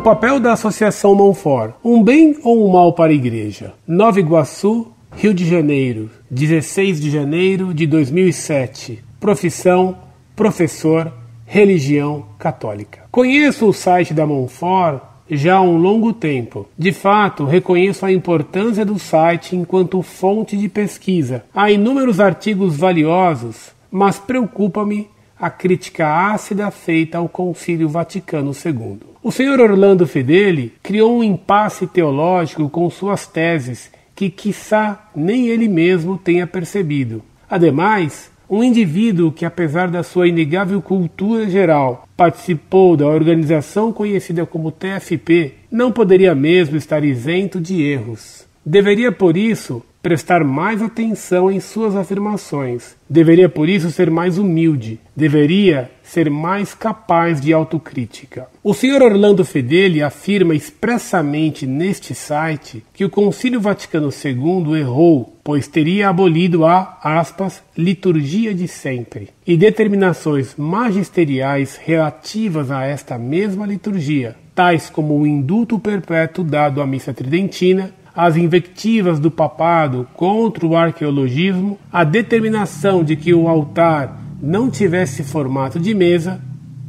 O papel da Associação Mão um bem ou um mal para a igreja? Nova Iguaçu, Rio de Janeiro, 16 de janeiro de 2007. Profissão, professor, religião católica. Conheço o site da Monfort já há um longo tempo. De fato, reconheço a importância do site enquanto fonte de pesquisa. Há inúmeros artigos valiosos, mas preocupa-me a crítica ácida feita ao Concílio Vaticano II. O senhor Orlando Fedeli criou um impasse teológico com suas teses que, quiçá, nem ele mesmo tenha percebido. Ademais, um indivíduo que, apesar da sua inegável cultura geral, participou da organização conhecida como TFP, não poderia mesmo estar isento de erros. Deveria, por isso, prestar mais atenção em suas afirmações. Deveria, por isso, ser mais humilde. Deveria ser mais capaz de autocrítica. O senhor Orlando Fedeli afirma expressamente neste site que o Concílio Vaticano II errou, pois teria abolido a, aspas, liturgia de sempre e determinações magisteriais relativas a esta mesma liturgia, tais como o indulto perpétuo dado à missa tridentina as invectivas do papado contra o arqueologismo, a determinação de que o altar não tivesse formato de mesa,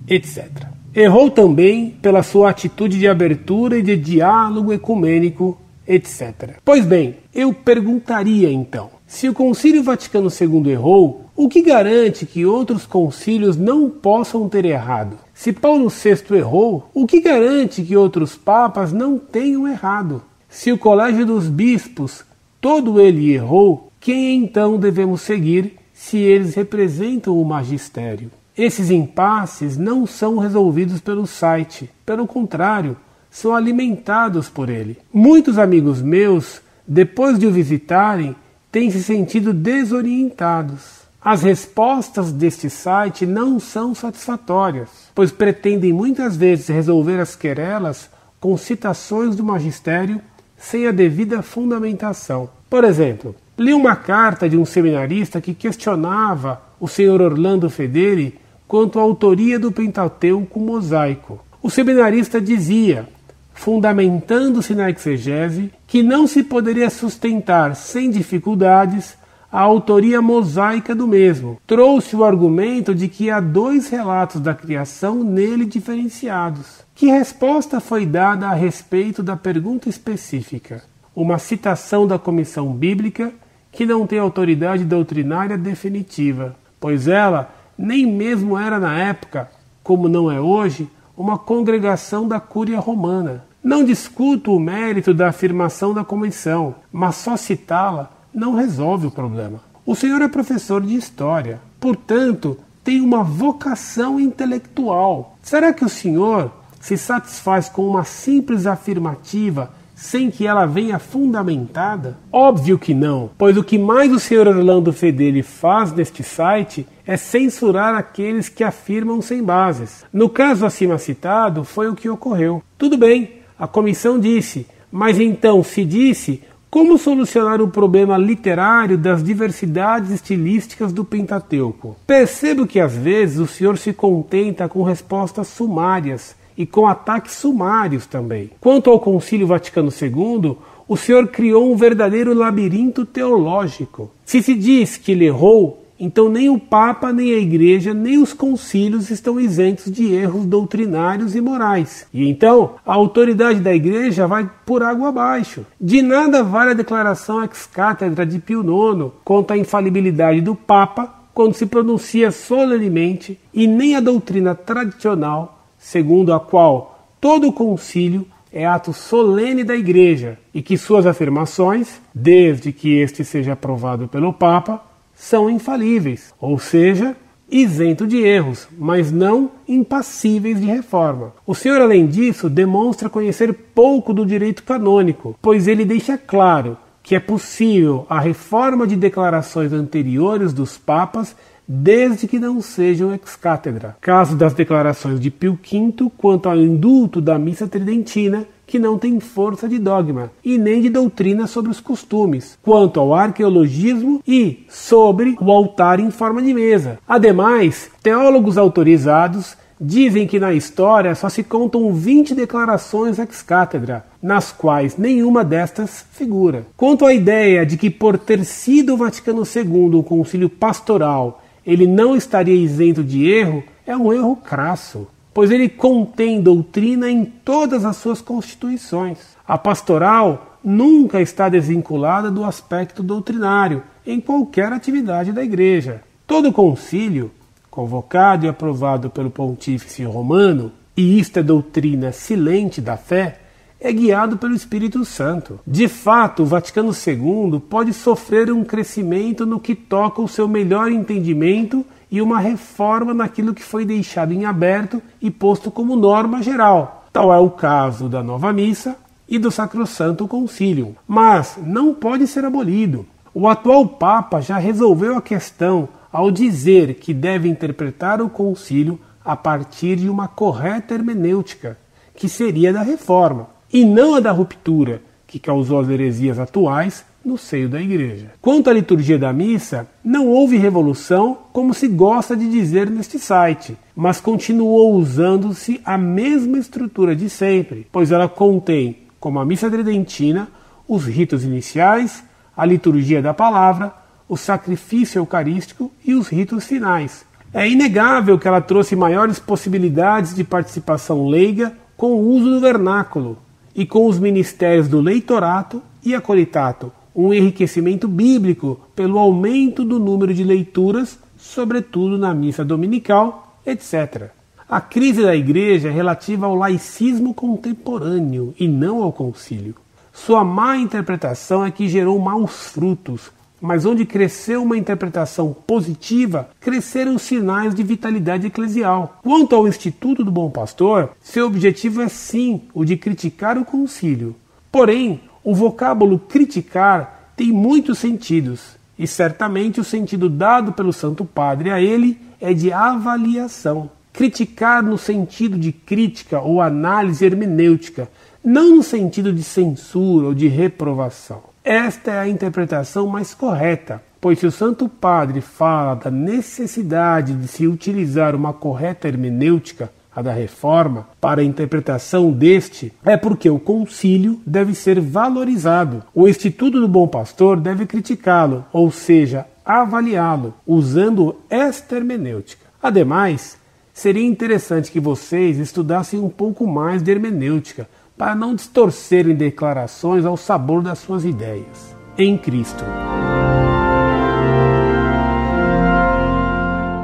etc. Errou também pela sua atitude de abertura e de diálogo ecumênico, etc. Pois bem, eu perguntaria então: se o Concílio Vaticano II errou, o que garante que outros concílios não possam ter errado? Se Paulo VI errou, o que garante que outros papas não tenham errado? Se o colégio dos bispos todo ele errou, quem então devemos seguir se eles representam o magistério? Esses impasses não são resolvidos pelo site, pelo contrário, são alimentados por ele. Muitos amigos meus, depois de o visitarem, têm se sentido desorientados. As respostas deste site não são satisfatórias, pois pretendem muitas vezes resolver as querelas com citações do magistério sem a devida fundamentação. Por exemplo, li uma carta de um seminarista que questionava o senhor Orlando Fedeli quanto à autoria do Pentateuco mosaico. O seminarista dizia, fundamentando-se na exegese, que não se poderia sustentar sem dificuldades a autoria mosaica do mesmo. Trouxe o argumento de que há dois relatos da criação nele diferenciados. Que resposta foi dada a respeito da pergunta específica? Uma citação da comissão bíblica que não tem autoridade doutrinária definitiva, pois ela nem mesmo era na época, como não é hoje, uma congregação da Cúria Romana. Não discuto o mérito da afirmação da comissão, mas só citá-la não resolve o problema. O senhor é professor de história, portanto, tem uma vocação intelectual. Será que o senhor se satisfaz com uma simples afirmativa sem que ela venha fundamentada? Óbvio que não, pois o que mais o senhor Orlando Fedeli faz neste site é censurar aqueles que afirmam sem bases. No caso acima citado, foi o que ocorreu. Tudo bem, a comissão disse, mas então se disse como solucionar o problema literário das diversidades estilísticas do Pentateuco? Percebo que às vezes o senhor se contenta com respostas sumárias e com ataques sumários também. Quanto ao Concílio Vaticano II, o senhor criou um verdadeiro labirinto teológico. Se se diz que ele errou, então, nem o Papa, nem a Igreja, nem os concílios estão isentos de erros doutrinários e morais. E então, a autoridade da Igreja vai por água abaixo. De nada vale a declaração ex cátedra de Pio IX contra a infalibilidade do Papa quando se pronuncia solenemente e nem a doutrina tradicional, segundo a qual todo concílio é ato solene da Igreja e que suas afirmações, desde que este seja aprovado pelo Papa, são infalíveis, ou seja, isento de erros, mas não impassíveis de reforma. O senhor, além disso, demonstra conhecer pouco do direito canônico, pois ele deixa claro que é possível a reforma de declarações anteriores dos papas desde que não sejam ex cátedra. Caso das declarações de Pio V quanto ao indulto da missa tridentina, que não tem força de dogma e nem de doutrina sobre os costumes, quanto ao arqueologismo e sobre o altar em forma de mesa. Ademais, teólogos autorizados Dizem que na história só se contam 20 declarações ex cátedra, nas quais nenhuma destas figura. Quanto à ideia de que, por ter sido o Vaticano II um concílio pastoral, ele não estaria isento de erro, é um erro crasso pois ele contém doutrina em todas as suas constituições. A pastoral nunca está desvinculada do aspecto doutrinário em qualquer atividade da Igreja. Todo concílio, convocado e aprovado pelo pontífice romano, e isto é doutrina silente da fé, é guiado pelo Espírito Santo. De fato, o Vaticano II pode sofrer um crescimento no que toca ao seu melhor entendimento e uma reforma naquilo que foi deixado em aberto e posto como norma geral. Tal é o caso da nova missa e do Sacrosanto Concílio. Mas não pode ser abolido. O atual Papa já resolveu a questão ao dizer que deve interpretar o concílio a partir de uma correta hermenêutica, que seria da reforma, e não a da ruptura, que causou as heresias atuais no seio da igreja. Quanto à liturgia da missa, não houve revolução, como se gosta de dizer neste site, mas continuou usando-se a mesma estrutura de sempre, pois ela contém, como a missa tridentina, os ritos iniciais, a liturgia da palavra, o sacrifício eucarístico e os ritos finais. É inegável que ela trouxe maiores possibilidades de participação leiga com o uso do vernáculo e com os ministérios do leitorato e acolitato, um enriquecimento bíblico pelo aumento do número de leituras, sobretudo na missa dominical, etc. A crise da igreja é relativa ao laicismo contemporâneo e não ao concílio. Sua má interpretação é que gerou maus frutos, mas onde cresceu uma interpretação positiva, cresceram sinais de vitalidade eclesial. Quanto ao Instituto do Bom Pastor, seu objetivo é sim o de criticar o concílio. Porém, o vocábulo criticar tem muitos sentidos, e certamente o sentido dado pelo Santo Padre a ele é de avaliação. Criticar no sentido de crítica ou análise hermenêutica, não no sentido de censura ou de reprovação. Esta é a interpretação mais correta, pois se o Santo Padre fala da necessidade de se utilizar uma correta hermenêutica, a da reforma, para a interpretação deste, é porque o concílio deve ser valorizado. O Instituto do Bom Pastor deve criticá-lo, ou seja, avaliá-lo, usando esta hermenêutica. Ademais, seria interessante que vocês estudassem um pouco mais de hermenêutica, para não distorcerem declarações ao sabor das suas ideias. Em Cristo.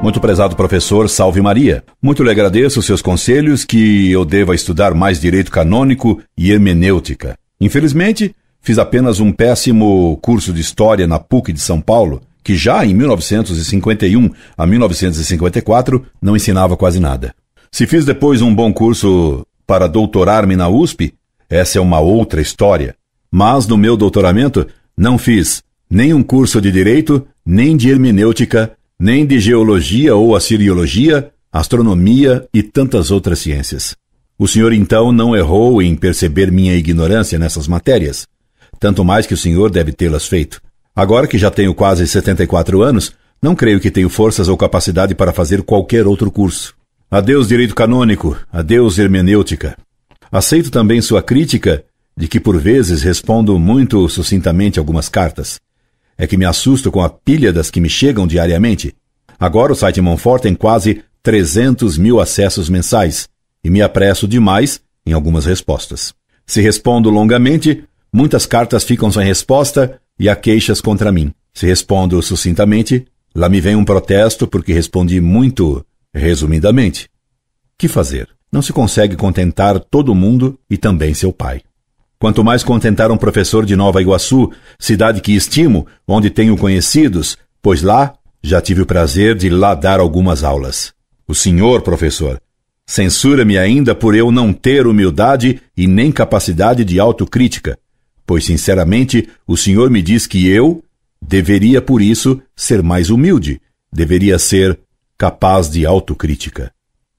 Muito prezado professor, salve Maria. Muito lhe agradeço os seus conselhos que eu deva estudar mais direito canônico e hermenêutica. Infelizmente, fiz apenas um péssimo curso de história na PUC de São Paulo, que já em 1951 a 1954 não ensinava quase nada. Se fiz depois um bom curso para doutorar-me na USP, essa é uma outra história. Mas no meu doutoramento não fiz nem um curso de direito, nem de hermenêutica, nem de geologia ou assiriologia, astronomia e tantas outras ciências. O senhor então não errou em perceber minha ignorância nessas matérias, tanto mais que o senhor deve tê-las feito. Agora que já tenho quase 74 anos, não creio que tenho forças ou capacidade para fazer qualquer outro curso. Adeus direito canônico, adeus hermenêutica. Aceito também sua crítica de que por vezes respondo muito sucintamente algumas cartas. É que me assusto com a pilha das que me chegam diariamente. Agora o site Monfort tem quase 300 mil acessos mensais e me apresso demais em algumas respostas. Se respondo longamente, muitas cartas ficam sem resposta e há queixas contra mim. Se respondo sucintamente, lá me vem um protesto porque respondi muito resumidamente. Que fazer? Não se consegue contentar todo mundo e também seu pai. Quanto mais contentar um professor de Nova Iguaçu, cidade que estimo, onde tenho conhecidos, pois lá já tive o prazer de lá dar algumas aulas. O senhor, professor, censura-me ainda por eu não ter humildade e nem capacidade de autocrítica, pois, sinceramente, o senhor me diz que eu deveria, por isso, ser mais humilde, deveria ser capaz de autocrítica.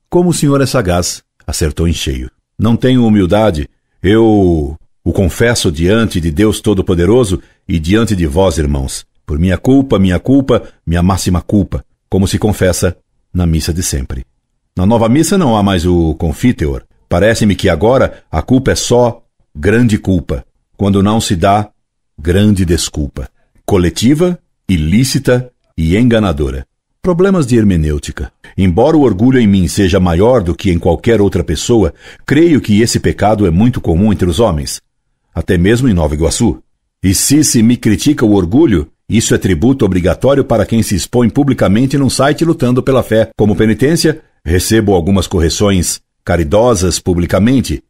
Como o senhor é sagaz, acertou em cheio. Não tenho humildade, eu o confesso diante de Deus Todo-Poderoso e diante de vós, irmãos, por minha culpa, minha culpa, minha máxima culpa, como se confessa na missa de sempre. Na nova missa não há mais o confiteor. Parece-me que agora a culpa é só grande culpa, quando não se dá grande desculpa, coletiva, ilícita e enganadora. Problemas de hermenêutica. Embora o orgulho em mim seja maior do que em qualquer outra pessoa, creio que esse pecado é muito comum entre os homens até mesmo em Nova Iguaçu. E se se me critica o orgulho, isso é tributo obrigatório para quem se expõe publicamente num site lutando pela fé. Como penitência, recebo algumas correções caridosas publicamente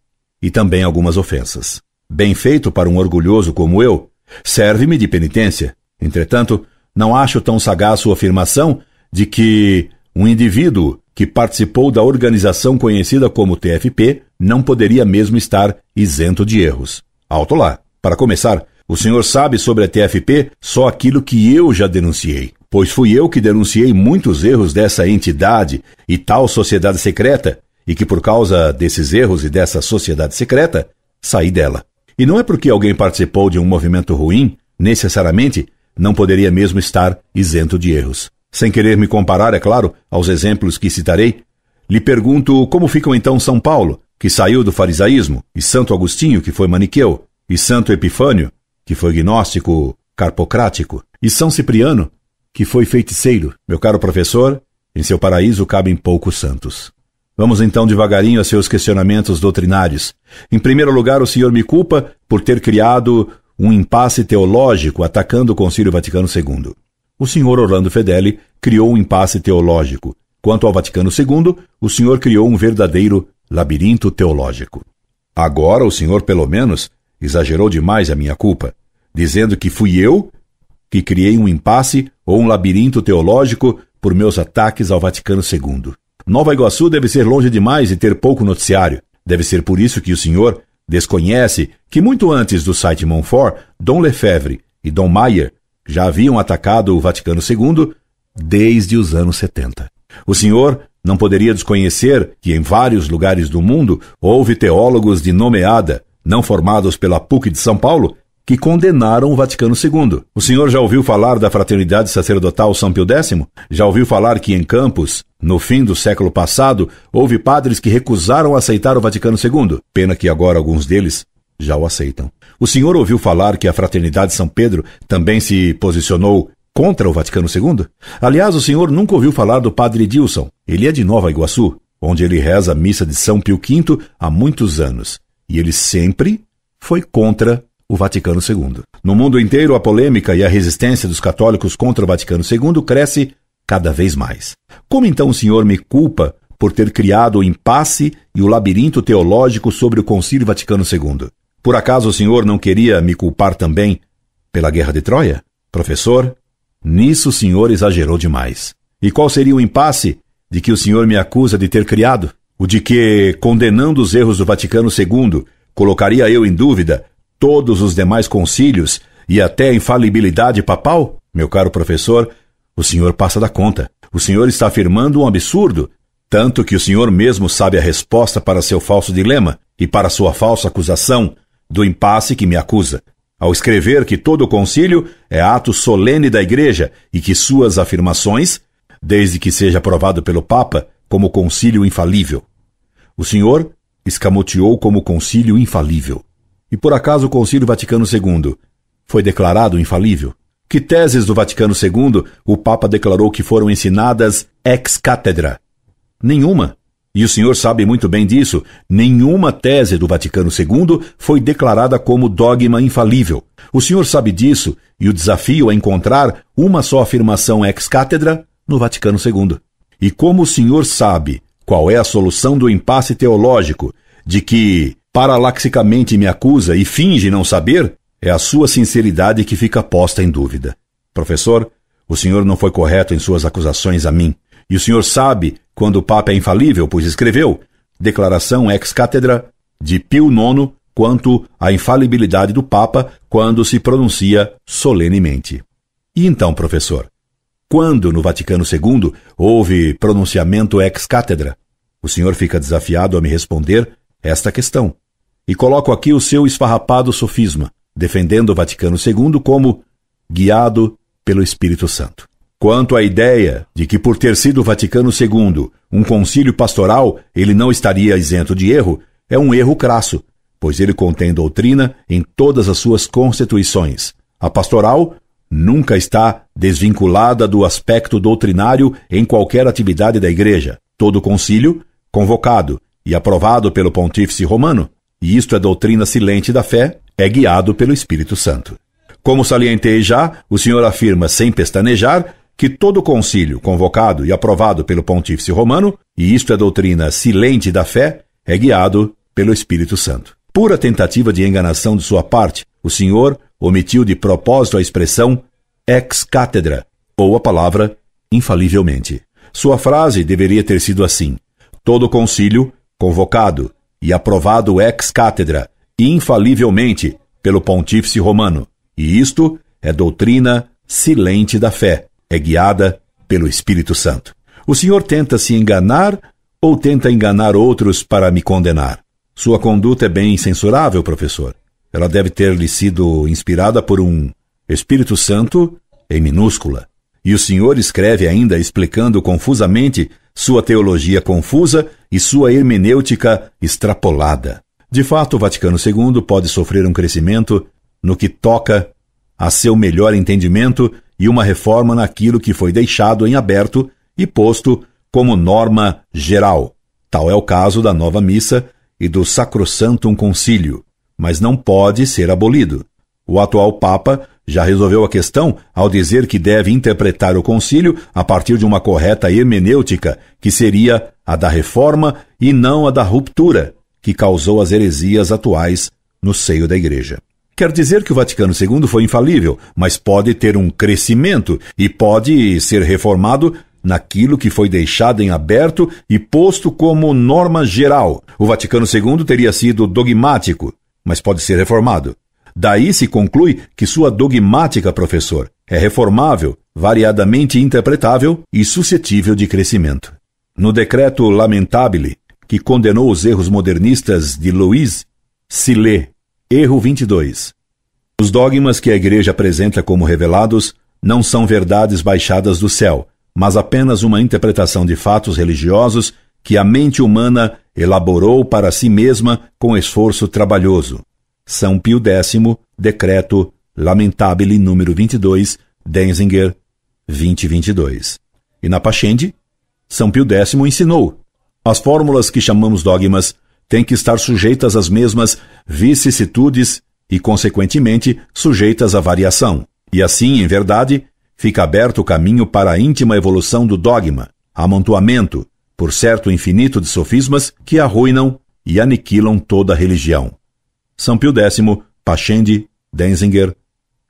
e também algumas ofensas. Bem feito para um orgulhoso como eu, serve-me de penitência. Entretanto, não acho tão sagaz sua afirmação de que um indivíduo que participou da organização conhecida como TFP não poderia mesmo estar isento de erros. Alto lá. Para começar, o senhor sabe sobre a TFP só aquilo que eu já denunciei, pois fui eu que denunciei muitos erros dessa entidade e tal sociedade secreta, e que por causa desses erros e dessa sociedade secreta, saí dela. E não é porque alguém participou de um movimento ruim, necessariamente não poderia mesmo estar isento de erros. Sem querer me comparar, é claro, aos exemplos que citarei, lhe pergunto como ficam então São Paulo, que saiu do farisaísmo, e Santo Agostinho, que foi maniqueu, e Santo Epifânio, que foi gnóstico carpocrático, e São Cipriano, que foi feiticeiro. Meu caro professor, em seu paraíso cabem poucos santos. Vamos então devagarinho a seus questionamentos doutrinários. Em primeiro lugar, o senhor me culpa por ter criado um impasse teológico atacando o Concílio Vaticano II. O senhor Orlando Fedeli criou um impasse teológico. Quanto ao Vaticano II, o senhor criou um verdadeiro labirinto teológico. Agora o senhor, pelo menos, exagerou demais a minha culpa, dizendo que fui eu que criei um impasse ou um labirinto teológico por meus ataques ao Vaticano II. Nova Iguaçu deve ser longe demais e ter pouco noticiário. Deve ser por isso que o senhor desconhece que muito antes do site Montfort, Dom Lefebvre e Dom Mayer já haviam atacado o Vaticano II desde os anos 70. O senhor não poderia desconhecer que em vários lugares do mundo houve teólogos de nomeada, não formados pela PUC de São Paulo, que condenaram o Vaticano II. O senhor já ouviu falar da fraternidade sacerdotal São Pio X? Já ouviu falar que em Campos, no fim do século passado, houve padres que recusaram aceitar o Vaticano II? Pena que agora alguns deles já o aceitam. O senhor ouviu falar que a fraternidade São Pedro também se posicionou contra o Vaticano II? Aliás, o senhor nunca ouviu falar do padre Dilson. Ele é de Nova Iguaçu, onde ele reza a missa de São Pio V há muitos anos. E ele sempre foi contra o Vaticano II. No mundo inteiro, a polêmica e a resistência dos católicos contra o Vaticano II cresce cada vez mais. Como então o senhor me culpa por ter criado o impasse e o labirinto teológico sobre o Concílio Vaticano II? Por acaso o senhor não queria me culpar também pela Guerra de Troia? Professor, Nisso o senhor exagerou demais. E qual seria o impasse de que o senhor me acusa de ter criado? O de que, condenando os erros do Vaticano II, colocaria eu em dúvida todos os demais concílios e até a infalibilidade papal? Meu caro professor, o senhor passa da conta. O senhor está afirmando um absurdo, tanto que o senhor mesmo sabe a resposta para seu falso dilema e para sua falsa acusação do impasse que me acusa ao escrever que todo o concílio é ato solene da Igreja e que suas afirmações, desde que seja aprovado pelo Papa, como concílio infalível. O senhor escamoteou como concílio infalível. E por acaso o Concílio Vaticano II foi declarado infalível? Que teses do Vaticano II o Papa declarou que foram ensinadas ex cátedra? Nenhuma. E o senhor sabe muito bem disso. Nenhuma tese do Vaticano II foi declarada como dogma infalível. O senhor sabe disso e o desafio é encontrar uma só afirmação ex cátedra no Vaticano II. E como o senhor sabe qual é a solução do impasse teológico de que paralaxicamente me acusa e finge não saber, é a sua sinceridade que fica posta em dúvida. Professor, o senhor não foi correto em suas acusações a mim. E o senhor sabe quando o Papa é infalível, pois escreveu Declaração ex cátedra de Pio IX quanto à infalibilidade do Papa quando se pronuncia solenemente. E então, professor, quando no Vaticano II houve pronunciamento ex cátedra? O senhor fica desafiado a me responder esta questão. E coloco aqui o seu esfarrapado sofisma, defendendo o Vaticano II como guiado pelo Espírito Santo. Quanto à ideia de que, por ter sido o Vaticano II um concílio pastoral, ele não estaria isento de erro, é um erro crasso, pois ele contém doutrina em todas as suas constituições. A pastoral nunca está desvinculada do aspecto doutrinário em qualquer atividade da Igreja. Todo concílio, convocado e aprovado pelo Pontífice Romano, e isto é doutrina silente da fé, é guiado pelo Espírito Santo. Como salientei já, o Senhor afirma sem pestanejar que todo concílio convocado e aprovado pelo pontífice romano, e isto é doutrina silente da fé, é guiado pelo Espírito Santo. Pura tentativa de enganação de sua parte, o senhor omitiu de propósito a expressão ex cátedra, ou a palavra infalivelmente. Sua frase deveria ter sido assim: Todo concílio convocado e aprovado ex cátedra, infalivelmente, pelo pontífice romano. E isto é doutrina silente da fé, é guiada pelo Espírito Santo. O Senhor tenta se enganar ou tenta enganar outros para me condenar? Sua conduta é bem censurável, professor. Ela deve ter lhe sido inspirada por um Espírito Santo em minúscula. E o senhor escreve ainda explicando confusamente sua teologia confusa e sua hermenêutica extrapolada. De fato, o Vaticano II pode sofrer um crescimento no que toca a seu melhor entendimento e uma reforma naquilo que foi deixado em aberto e posto como norma geral. Tal é o caso da nova missa e do Sacrosantum Concílio, mas não pode ser abolido. O atual Papa já resolveu a questão ao dizer que deve interpretar o concílio a partir de uma correta hermenêutica, que seria a da reforma e não a da ruptura, que causou as heresias atuais no seio da Igreja. Quer dizer que o Vaticano II foi infalível, mas pode ter um crescimento e pode ser reformado naquilo que foi deixado em aberto e posto como norma geral. O Vaticano II teria sido dogmático, mas pode ser reformado. Daí se conclui que sua dogmática, professor, é reformável, variadamente interpretável e suscetível de crescimento. No decreto Lamentabile, que condenou os erros modernistas de Luiz, se lê Erro 22. Os dogmas que a Igreja apresenta como revelados não são verdades baixadas do céu, mas apenas uma interpretação de fatos religiosos que a mente humana elaborou para si mesma com esforço trabalhoso. São Pio X, Decreto Lamentabile número 22, Denzinger, 2022. E na Pachende, São Pio X ensinou: as fórmulas que chamamos dogmas têm que estar sujeitas às mesmas vicissitudes e, consequentemente, sujeitas à variação. E assim, em verdade, fica aberto o caminho para a íntima evolução do dogma, amontoamento, por certo infinito de sofismas que arruinam e aniquilam toda a religião. São Pio X, Pachendi, Denzinger,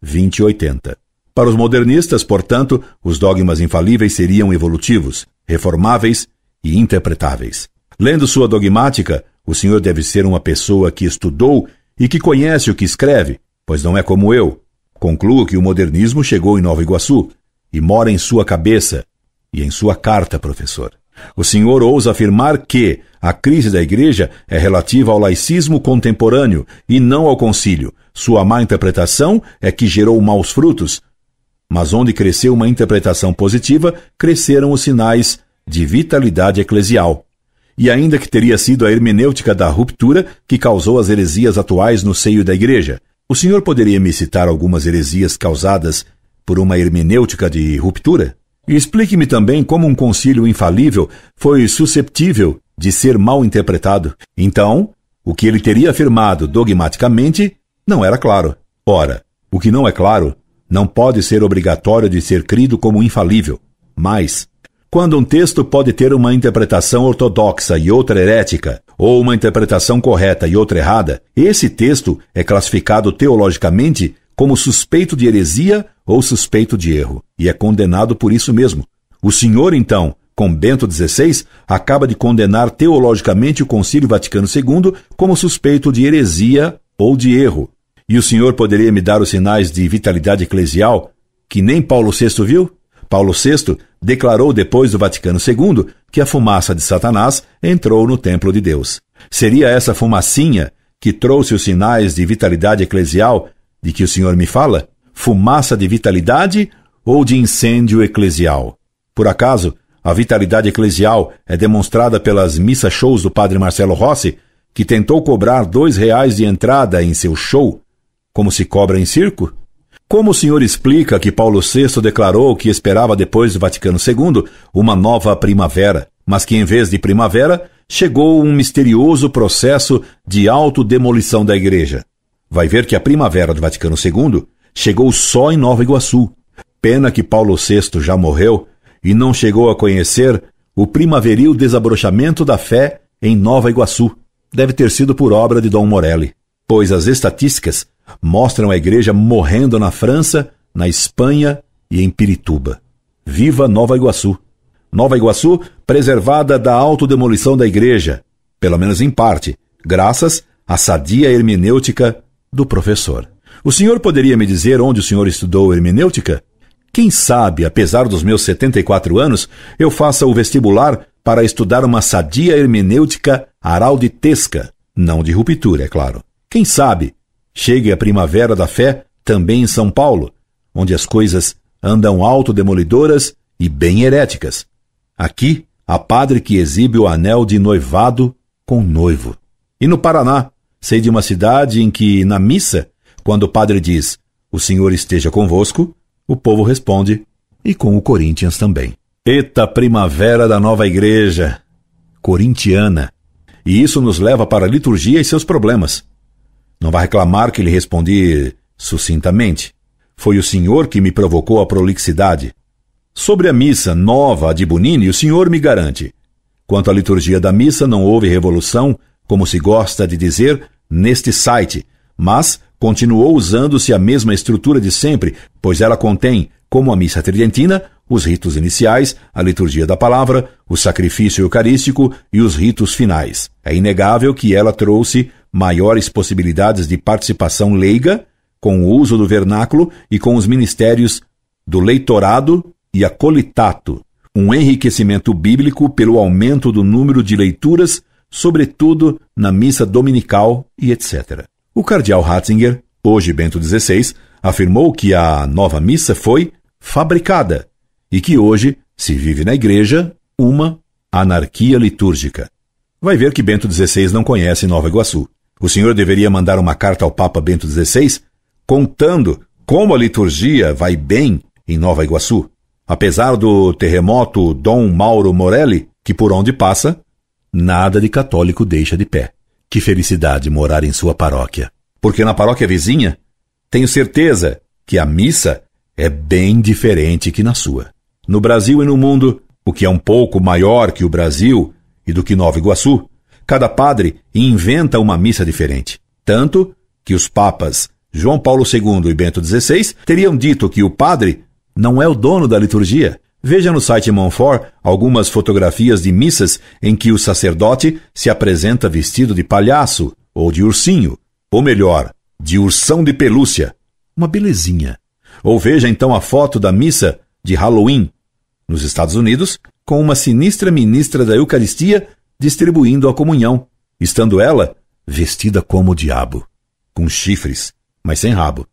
2080. Para os modernistas, portanto, os dogmas infalíveis seriam evolutivos, reformáveis e interpretáveis. Lendo sua dogmática, o senhor deve ser uma pessoa que estudou e que conhece o que escreve, pois não é como eu. Concluo que o modernismo chegou em Nova Iguaçu e mora em sua cabeça e em sua carta, professor. O senhor ousa afirmar que a crise da igreja é relativa ao laicismo contemporâneo e não ao concílio. Sua má interpretação é que gerou maus frutos. Mas onde cresceu uma interpretação positiva, cresceram os sinais de vitalidade eclesial e ainda que teria sido a hermenêutica da ruptura que causou as heresias atuais no seio da Igreja. O senhor poderia me citar algumas heresias causadas por uma hermenêutica de ruptura? Explique-me também como um concílio infalível foi susceptível de ser mal interpretado. Então, o que ele teria afirmado dogmaticamente não era claro. Ora, o que não é claro não pode ser obrigatório de ser crido como infalível. Mas, quando um texto pode ter uma interpretação ortodoxa e outra herética, ou uma interpretação correta e outra errada, esse texto é classificado teologicamente como suspeito de heresia ou suspeito de erro, e é condenado por isso mesmo. O Senhor, então, com Bento XVI, acaba de condenar teologicamente o Concílio Vaticano II como suspeito de heresia ou de erro. E o Senhor poderia me dar os sinais de vitalidade eclesial que nem Paulo VI viu? Paulo VI declarou depois do Vaticano II que a fumaça de Satanás entrou no templo de Deus. Seria essa fumacinha que trouxe os sinais de vitalidade eclesial de que o Senhor me fala? Fumaça de vitalidade ou de incêndio eclesial? Por acaso, a vitalidade eclesial é demonstrada pelas missa shows do padre Marcelo Rossi, que tentou cobrar dois reais de entrada em seu show, como se cobra em circo? Como o senhor explica que Paulo VI declarou que esperava depois do Vaticano II uma nova primavera, mas que em vez de primavera chegou um misterioso processo de autodemolição da igreja? Vai ver que a primavera do Vaticano II chegou só em Nova Iguaçu. Pena que Paulo VI já morreu e não chegou a conhecer o primaveril desabrochamento da fé em Nova Iguaçu. Deve ter sido por obra de Dom Morelli, pois as estatísticas mostram a igreja morrendo na França, na Espanha e em Pirituba. Viva Nova Iguaçu! Nova Iguaçu, preservada da autodemolição da igreja, pelo menos em parte, graças à sadia hermenêutica do professor. O senhor poderia me dizer onde o senhor estudou hermenêutica? Quem sabe, apesar dos meus 74 anos, eu faça o vestibular para estudar uma sadia hermenêutica arauditesca, não de ruptura, é claro. Quem sabe Chegue a primavera da fé também em São Paulo, onde as coisas andam autodemolidoras e bem heréticas. Aqui, a padre que exibe o anel de noivado com noivo. E no Paraná, sei de uma cidade em que, na missa, quando o padre diz: O Senhor esteja convosco, o povo responde: E com o Corinthians também. Eita primavera da nova igreja! Corintiana! E isso nos leva para a liturgia e seus problemas. Não vai reclamar que lhe respondi sucintamente. Foi o senhor que me provocou a prolixidade. Sobre a missa nova de Bonini, o senhor me garante. Quanto à liturgia da missa, não houve revolução, como se gosta de dizer, neste site, mas continuou usando-se a mesma estrutura de sempre, pois ela contém, como a missa tridentina, os ritos iniciais, a liturgia da palavra, o sacrifício eucarístico e os ritos finais. É inegável que ela trouxe maiores possibilidades de participação leiga, com o uso do vernáculo e com os ministérios do leitorado e acolitato, um enriquecimento bíblico pelo aumento do número de leituras, sobretudo na missa dominical e etc. O cardeal Ratzinger, hoje Bento XVI, afirmou que a nova missa foi fabricada e que hoje se vive na igreja uma anarquia litúrgica. Vai ver que Bento XVI não conhece Nova Iguaçu. O senhor deveria mandar uma carta ao Papa Bento XVI contando como a liturgia vai bem em Nova Iguaçu, apesar do terremoto Dom Mauro Morelli, que por onde passa, nada de católico deixa de pé. Que felicidade morar em sua paróquia. Porque na paróquia vizinha, tenho certeza que a missa é bem diferente que na sua. No Brasil e no mundo, o que é um pouco maior que o Brasil e do que Nova Iguaçu, cada padre inventa uma missa diferente. Tanto que os papas João Paulo II e Bento XVI teriam dito que o padre não é o dono da liturgia. Veja no site Monfort algumas fotografias de missas em que o sacerdote se apresenta vestido de palhaço ou de ursinho, ou melhor, de ursão de pelúcia. Uma belezinha. Ou veja então a foto da missa de Halloween, nos Estados Unidos, com uma sinistra ministra da Eucaristia distribuindo a comunhão, estando ela vestida como o diabo, com chifres, mas sem rabo.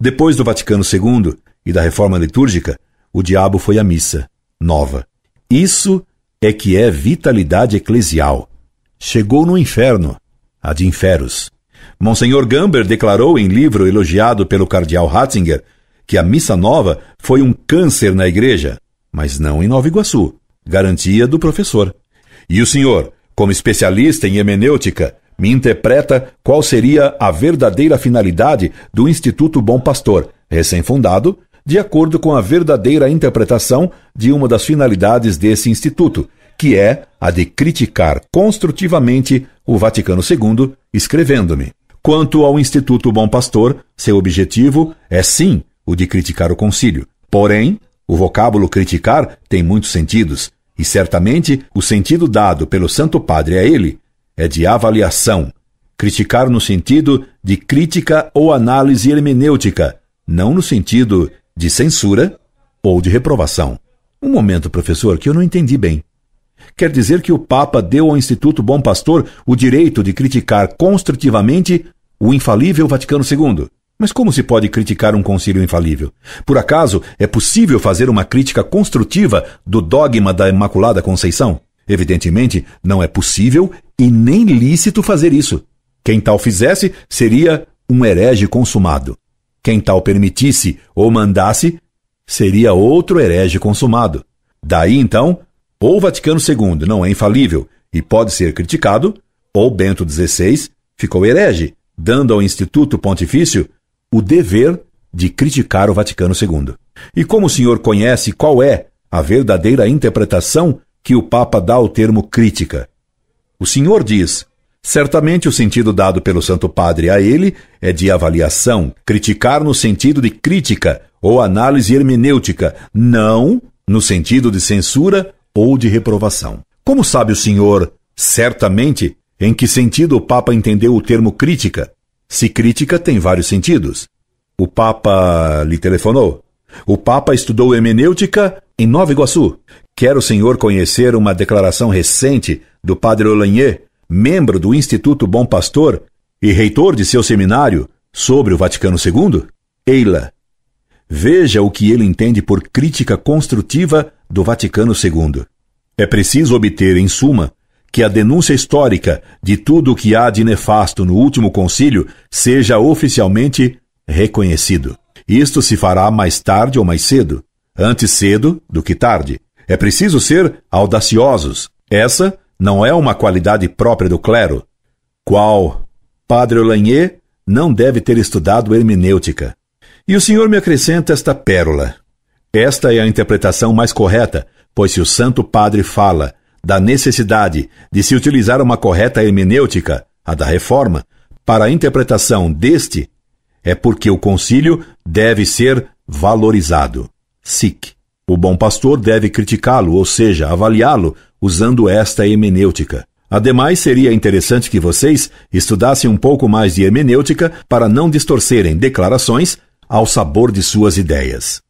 Depois do Vaticano II e da reforma litúrgica, o diabo foi à missa, nova. Isso é que é vitalidade eclesial. Chegou no inferno, a de inferos. Monsenhor Gamber declarou em livro elogiado pelo cardeal Ratzinger que a missa nova foi um câncer na igreja, mas não em Nova Iguaçu, garantia do professor. E o senhor, como especialista em hemenêutica, me interpreta qual seria a verdadeira finalidade do Instituto Bom Pastor, recém-fundado, de acordo com a verdadeira interpretação de uma das finalidades desse instituto, que é a de criticar construtivamente o Vaticano II, escrevendo-me. Quanto ao Instituto Bom Pastor, seu objetivo é sim o de criticar o concílio. Porém, o vocábulo criticar tem muitos sentidos e certamente o sentido dado pelo Santo Padre a ele é de avaliação, criticar no sentido de crítica ou análise hermenêutica, não no sentido de censura ou de reprovação. Um momento, professor, que eu não entendi bem. Quer dizer que o Papa deu ao Instituto Bom Pastor o direito de criticar construtivamente o infalível Vaticano II? Mas como se pode criticar um concílio infalível? Por acaso é possível fazer uma crítica construtiva do dogma da Imaculada Conceição? Evidentemente, não é possível e nem lícito fazer isso. Quem tal fizesse seria um herege consumado. Quem tal permitisse ou mandasse seria outro herege consumado. Daí então, ou Vaticano II não é infalível e pode ser criticado, ou Bento XVI ficou herege, dando ao Instituto Pontifício o dever de criticar o Vaticano II. E como o senhor conhece qual é a verdadeira interpretação que o Papa dá ao termo crítica? O senhor diz: certamente o sentido dado pelo Santo Padre a ele é de avaliação, criticar no sentido de crítica ou análise hermenêutica, não no sentido de censura ou de reprovação. Como sabe o senhor, certamente, em que sentido o Papa entendeu o termo crítica? Se crítica tem vários sentidos. O Papa lhe telefonou. O Papa estudou hemenêutica em Nova Iguaçu. Quer o senhor conhecer uma declaração recente do padre Olanier, membro do Instituto Bom Pastor e reitor de seu seminário, sobre o Vaticano II? Eila. Veja o que ele entende por crítica construtiva do Vaticano II. É preciso obter, em suma, que a denúncia histórica de tudo o que há de nefasto no último concílio seja oficialmente reconhecido. Isto se fará mais tarde ou mais cedo, antes cedo do que tarde. É preciso ser audaciosos. Essa não é uma qualidade própria do clero. Qual Padre Olanier não deve ter estudado hermenêutica. E o senhor me acrescenta esta pérola. Esta é a interpretação mais correta, pois se o Santo Padre fala da necessidade de se utilizar uma correta hermenêutica, a da reforma, para a interpretação deste, é porque o concílio deve ser valorizado. SIC. O bom pastor deve criticá-lo, ou seja, avaliá-lo, usando esta hermenêutica. Ademais, seria interessante que vocês estudassem um pouco mais de hermenêutica para não distorcerem declarações ao sabor de suas ideias.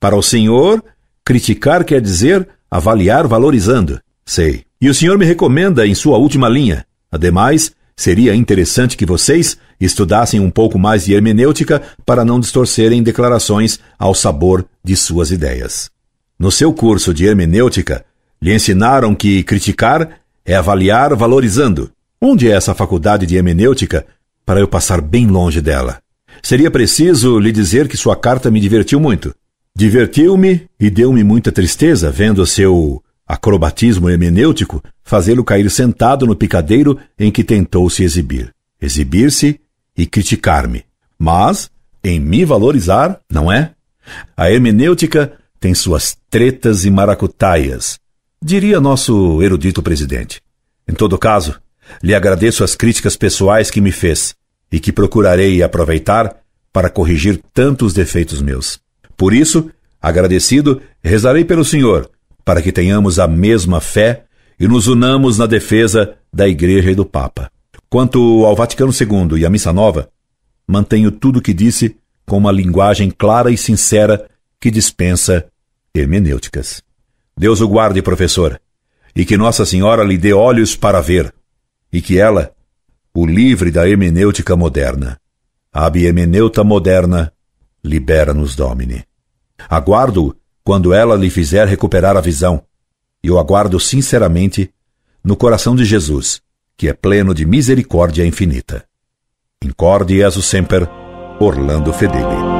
Para o Senhor, criticar quer dizer avaliar valorizando. Sei. E o senhor me recomenda em sua última linha. Ademais, seria interessante que vocês estudassem um pouco mais de hermenêutica para não distorcerem declarações ao sabor de suas ideias. No seu curso de hermenêutica, lhe ensinaram que criticar é avaliar valorizando. Onde é essa faculdade de hermenêutica para eu passar bem longe dela? Seria preciso lhe dizer que sua carta me divertiu muito. Divertiu-me e deu-me muita tristeza vendo seu acrobatismo hemenêutico, fazê-lo cair sentado no picadeiro em que tentou se exibir. Exibir-se e criticar-me. Mas, em me valorizar, não é? A hermenêutica tem suas tretas e maracutaias, diria nosso erudito presidente. Em todo caso, lhe agradeço as críticas pessoais que me fez e que procurarei aproveitar para corrigir tantos defeitos meus. Por isso, agradecido, rezarei pelo senhor para que tenhamos a mesma fé e nos unamos na defesa da Igreja e do Papa. Quanto ao Vaticano II e à Missa Nova, mantenho tudo o que disse com uma linguagem clara e sincera que dispensa hermenêuticas. Deus o guarde, professor, e que Nossa Senhora lhe dê olhos para ver, e que ela o livre da hermenêutica moderna. Ab hermeneuta moderna, libera-nos, Domine. Aguardo quando ela lhe fizer recuperar a visão. Eu aguardo sinceramente no coração de Jesus, que é pleno de misericórdia infinita. Incorde Jesus Semper, Orlando Fedeli.